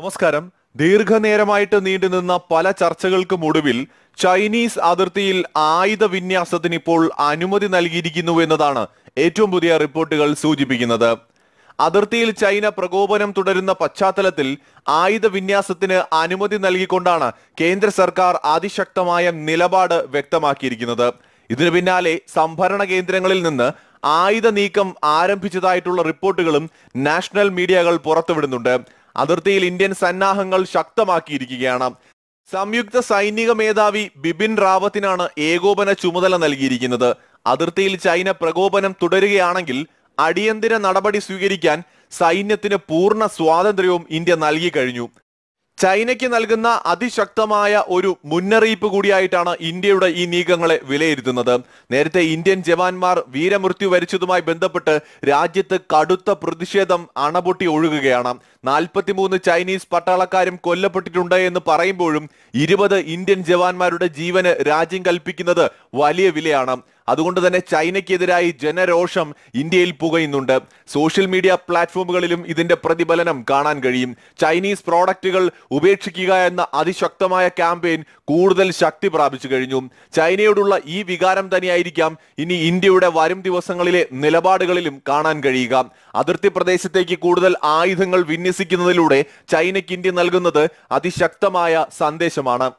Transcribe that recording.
നമസ്കാരം ദീർഘനേരമായിട്ട് നീണ്ടുനിന്ന പല ചർച്ചകൾക്കും ഒടുവിൽ ചൈനീസ് അതിർത്തിയിൽ ആയുധ വിന്യാസത്തിന് ഇപ്പോൾ അനുമതി നൽകിയിരിക്കുന്നു എന്നതാണ് ഏറ്റവും പുതിയ റിപ്പോർട്ടുകൾ സൂചിപ്പിക്കുന്നത് അതിർത്തിയിൽ ചൈന പ്രകോപനം തുടരുന്ന പശ്ചാത്തലത്തിൽ ആയുധ വിന്യാസത്തിന് അനുമതി നൽകിക്കൊണ്ടാണ് കേന്ദ്ര സർക്കാർ അതിശക്തമായ നിലപാട് വ്യക്തമാക്കിയിരിക്കുന്നത് ഇതിനു പിന്നാലെ സംഭരണ കേന്ദ്രങ്ങളിൽ നിന്ന് ആയുധ നീക്കം ആരംഭിച്ചതായിട്ടുള്ള റിപ്പോർട്ടുകളും നാഷണൽ മീഡിയകൾ പുറത്തുവിടുന്നുണ്ട് അതിർത്തിയിൽ ഇന്ത്യൻ സന്നാഹങ്ങൾ ശക്തമാക്കിയിരിക്കുകയാണ് സംയുക്ത സൈനിക മേധാവി ബിപിൻ റാവത്തിനാണ് ഏകോപന ചുമതല നൽകിയിരിക്കുന്നത് അതിർത്തിയിൽ ചൈന പ്രകോപനം തുടരുകയാണെങ്കിൽ അടിയന്തര നടപടി സ്വീകരിക്കാൻ സൈന്യത്തിന് പൂർണ്ണ സ്വാതന്ത്ര്യവും ഇന്ത്യ നൽകി കഴിഞ്ഞു ചൈനയ്ക്ക് നൽകുന്ന അതിശക്തമായ ഒരു മുന്നറിയിപ്പ് കൂടിയായിട്ടാണ് ഇന്ത്യയുടെ ഈ നീക്കങ്ങളെ വിലയിരുത്തുന്നത് നേരത്തെ ഇന്ത്യൻ ജവാന്മാർ വീരമൃത്യു വരിച്ചതുമായി ബന്ധപ്പെട്ട് രാജ്യത്ത് കടുത്ത പ്രതിഷേധം അണപൊട്ടി ഒഴുകുകയാണ് നാൽപ്പത്തിമൂന്ന് ചൈനീസ് പട്ടാളക്കാരും കൊല്ലപ്പെട്ടിട്ടുണ്ട് എന്ന് പറയുമ്പോഴും ഇരുപത് ഇന്ത്യൻ ജവാന്മാരുടെ ജീവന് രാജ്യം കൽപ്പിക്കുന്നത് വലിയ വിലയാണ് അതുകൊണ്ട് തന്നെ ചൈനയ്ക്കെതിരായി ജനരോഷം ഇന്ത്യയിൽ പുകയുന്നുണ്ട് സോഷ്യൽ മീഡിയ പ്ലാറ്റ്ഫോമുകളിലും ഇതിന്റെ പ്രതിഫലനം കാണാൻ കഴിയും ചൈനീസ് പ്രോഡക്റ്റുകൾ ഉപേക്ഷിക്കുക എന്ന അതിശക്തമായ ക്യാമ്പയിൻ കൂടുതൽ ശക്തി പ്രാപിച്ചു കഴിഞ്ഞു ചൈനയോടുള്ള ഈ വികാരം തന്നെയായിരിക്കാം ഇനി ഇന്ത്യയുടെ വരും ദിവസങ്ങളിലെ നിലപാടുകളിലും കാണാൻ കഴിയുക അതിർത്തി പ്രദേശത്തേക്ക് കൂടുതൽ ആയുധങ്ങൾ വിന്യസിക്കുന്നതിലൂടെ ചൈനയ്ക്ക് ഇന്ത്യ നൽകുന്നത് അതിശക്തമായ സന്ദേശമാണ്